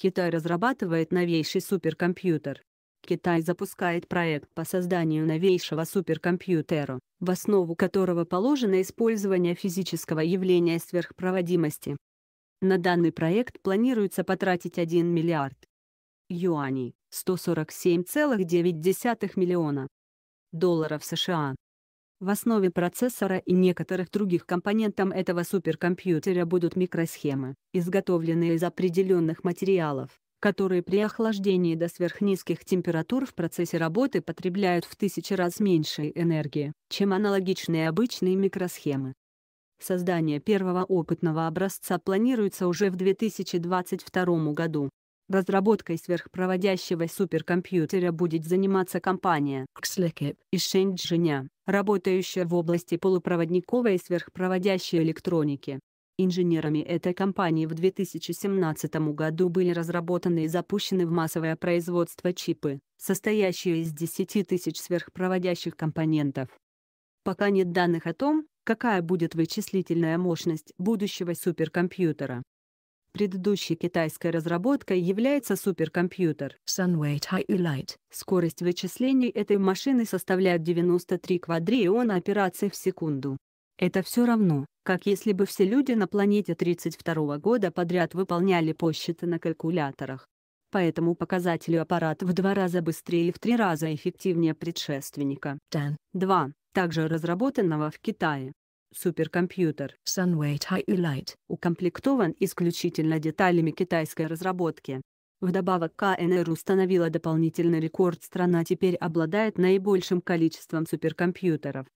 Китай разрабатывает новейший суперкомпьютер. Китай запускает проект по созданию новейшего суперкомпьютера, в основу которого положено использование физического явления сверхпроводимости. На данный проект планируется потратить 1 миллиард юаней, 147,9 миллиона долларов США. В основе процессора и некоторых других компонентов этого суперкомпьютера будут микросхемы, изготовленные из определенных материалов, которые при охлаждении до сверхнизких температур в процессе работы потребляют в тысячи раз меньшей энергии, чем аналогичные обычные микросхемы. Создание первого опытного образца планируется уже в 2022 году. Разработкой сверхпроводящего суперкомпьютера будет заниматься компания XLECAP из Шэньчжэня, работающая в области полупроводниковой и сверхпроводящей электроники. Инженерами этой компании в 2017 году были разработаны и запущены в массовое производство чипы, состоящие из 10 тысяч сверхпроводящих компонентов. Пока нет данных о том, какая будет вычислительная мощность будущего суперкомпьютера. Предыдущей китайской разработкой является суперкомпьютер Sunway Tailite. Скорость вычислений этой машины составляет 93 квадриона операций в секунду. Это все равно, как если бы все люди на планете 32 года подряд выполняли посчеты на калькуляторах. Поэтому показателю аппарат в два раза быстрее и в три раза эффективнее предшественника. Dan. 2. Также разработанного в Китае. Суперкомпьютер Sunway Highlight укомплектован исключительно деталями китайской разработки. Вдобавок КНР установила дополнительный рекорд страна теперь обладает наибольшим количеством суперкомпьютеров.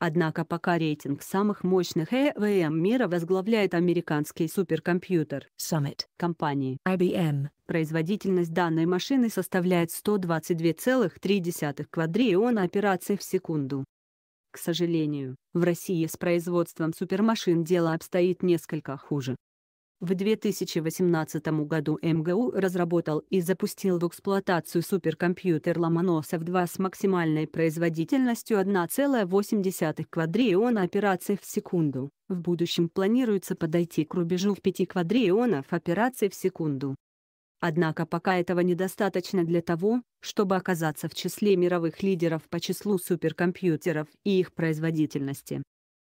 Однако пока рейтинг самых мощных ЭВМ мира возглавляет американский суперкомпьютер Summit компании IBM. Производительность данной машины составляет 122,3 квадриона операций в секунду. К сожалению, в России с производством супермашин дело обстоит несколько хуже. В 2018 году МГУ разработал и запустил в эксплуатацию суперкомпьютер Ломоносов-2 с максимальной производительностью 1,8 квадриона операций в секунду. В будущем планируется подойти к рубежу в 5 квадрионов операций в секунду. Однако пока этого недостаточно для того, чтобы оказаться в числе мировых лидеров по числу суперкомпьютеров и их производительности.